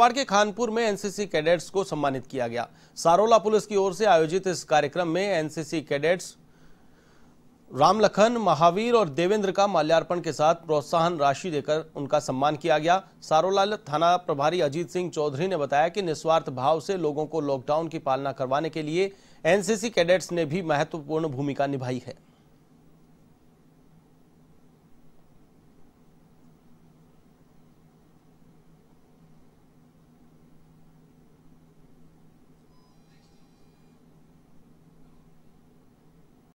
के खानपुर में NCC cadets को सम्मानित किया गया सारोला पुलिस की ओर से आयोजित इस कार्यक्रम में एनसीसी कैडेट्स रामलखन महावीर और देवेंद्र का माल्यार्पण के साथ प्रोत्साहन राशि देकर उनका सम्मान किया गया सारोला थाना प्रभारी अजीत सिंह चौधरी ने बताया कि निस्वार्थ भाव से लोगों को लॉकडाउन की पालना करवाने के लिए एनसीसी कैडेट्स ने भी महत्वपूर्ण भूमिका निभाई है